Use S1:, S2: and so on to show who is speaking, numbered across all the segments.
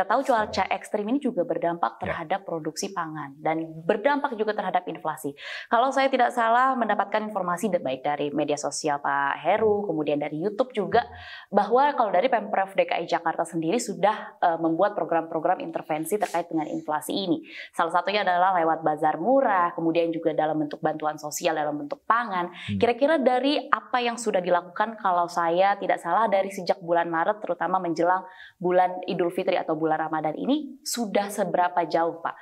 S1: Kita tahu cuaca ekstrim ini juga berdampak ya. terhadap produksi pangan dan berdampak juga terhadap inflasi. Kalau saya tidak salah mendapatkan informasi baik dari media sosial Pak Heru, kemudian dari YouTube juga bahwa kalau dari Pemprov DKI Jakarta sendiri sudah eh, membuat program-program intervensi terkait dengan inflasi ini. Salah satunya adalah lewat bazar murah, kemudian juga dalam bentuk bantuan sosial dalam bentuk pangan. Hmm. Kira-kira dari apa yang sudah dilakukan kalau saya tidak salah dari sejak bulan Maret terutama menjelang bulan Idul Fitri atau bulan bulan Ramadan ini sudah seberapa jauh Pak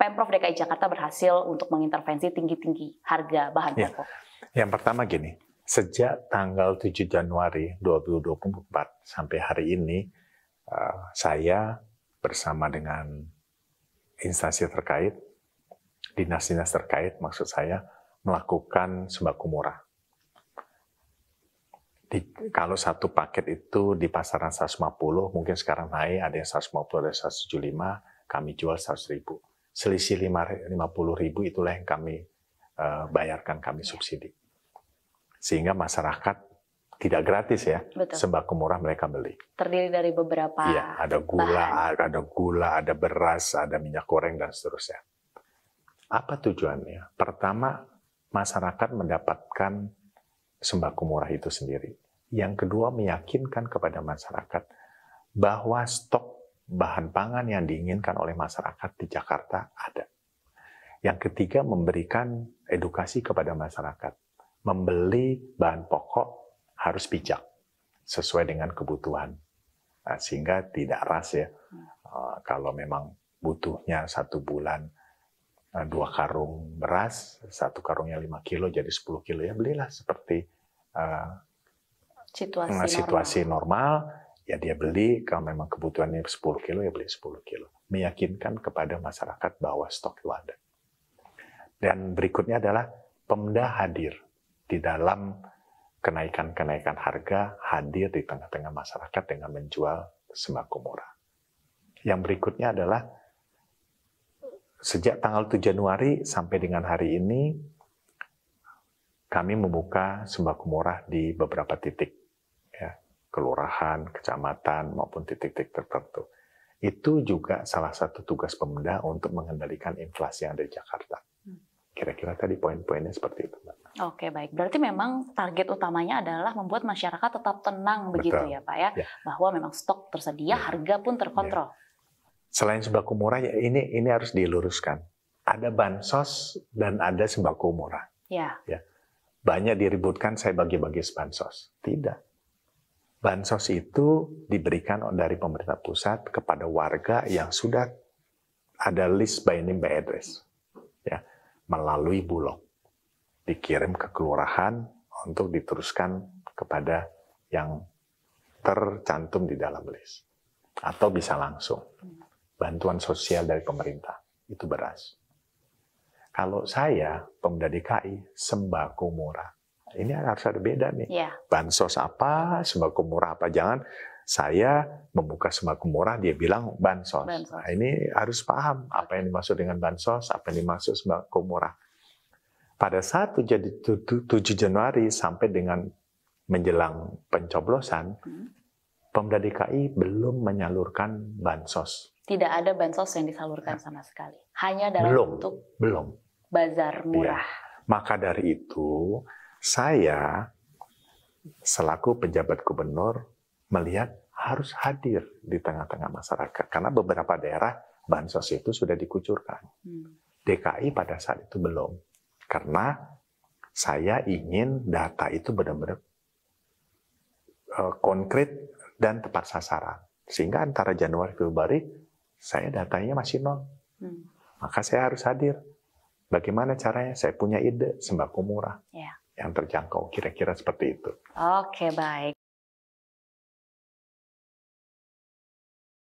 S1: Pemprov DKI Jakarta berhasil untuk mengintervensi tinggi-tinggi harga bahan ya. pokok?
S2: Yang pertama gini, sejak tanggal 7 Januari 2024 sampai hari ini eh, saya bersama dengan instansi terkait, dinas-dinas terkait maksud saya melakukan sembako murah di, kalau satu paket itu di pasaran 150, mungkin sekarang naik ada yang 150 ada yang 175, kami jual 100 ribu. Selisih 50 ribu itulah yang kami uh, bayarkan, kami iya. subsidi. Sehingga masyarakat tidak gratis ya, Betul. sembako murah mereka beli.
S1: Terdiri dari beberapa Iya, ada gula,
S2: bahan. ada gula, ada beras, ada minyak goreng dan seterusnya. Apa tujuannya? Pertama, masyarakat mendapatkan sembako murah itu sendiri. Yang kedua, meyakinkan kepada masyarakat bahwa stok bahan pangan yang diinginkan oleh masyarakat di Jakarta ada. Yang ketiga, memberikan edukasi kepada masyarakat. Membeli bahan pokok harus bijak, sesuai dengan kebutuhan. Nah, sehingga tidak ras ya, hmm. eh, kalau memang butuhnya satu bulan Eh, dua karung beras, satu karungnya 5 kilo jadi 10 kilo ya belilah seperti eh,
S1: situasi, uh, situasi
S2: normal. normal ya dia beli kalau memang kebutuhannya 10 kilo ya beli 10 kilo. Meyakinkan kepada masyarakat bahwa stok itu ada. Dan berikutnya adalah Pemda hadir di dalam kenaikan-kenaikan harga hadir di tengah-tengah masyarakat dengan menjual sembako murah. Yang berikutnya adalah sejak tanggal 7 Januari sampai dengan hari ini kami membuka sembako murah di beberapa titik ya, kelurahan, kecamatan maupun titik-titik tertentu. Itu juga salah satu tugas Pemda untuk mengendalikan inflasi yang ada di Jakarta. Hmm. Kira-kira tadi poin-poinnya seperti itu, Mbak.
S1: Oke baik, berarti memang target utamanya adalah membuat masyarakat tetap tenang Betul. begitu ya Pak ya, ya. bahwa memang stok tersedia, ya. harga pun terkontrol. Ya.
S2: Selain sembako murah ya ini ini harus diluruskan. Ada bansos dan ada sembako murah. Ya. ya. Banyak diributkan saya bagi-bagi bansos. Tidak. Bansos itu diberikan dari pemerintah pusat kepada warga yang sudah ada list by name by address. Ya, melalui bulog. Dikirim ke kelurahan untuk diteruskan kepada yang tercantum di dalam list atau bisa langsung bantuan sosial dari pemerintah, itu beras. Kalau saya, Pemda DKI, sembako murah. Ini harus ada beda nih. Yeah. Bansos apa, sembako murah apa. Jangan saya membuka sembako murah, dia bilang bansos. bansos. Nah, ini harus paham apa yang dimaksud dengan bansos, apa yang dimaksud sembako murah. Pada saat jadi 7 Januari sampai dengan menjelang pencoblosan, hmm. Pemda DKI belum menyalurkan bansos
S1: tidak ada bansos yang disalurkan ya. sama sekali. Hanya dalam belum, bentuk belum. bazar iya. murah.
S2: Ya. Maka dari itu, saya selaku penjabat gubernur melihat harus hadir di tengah-tengah masyarakat. Karena beberapa daerah bansos itu sudah dikucurkan. Hmm. DKI pada saat itu belum. Karena saya ingin data itu benar-benar eh, konkret dan tepat sasaran. Sehingga antara Januari Februari saya datanya masih nol. Hmm. Maka saya harus hadir. Bagaimana caranya? Saya punya ide sembako murah. Ya. yang terjangkau kira-kira seperti itu.
S1: Oke baik.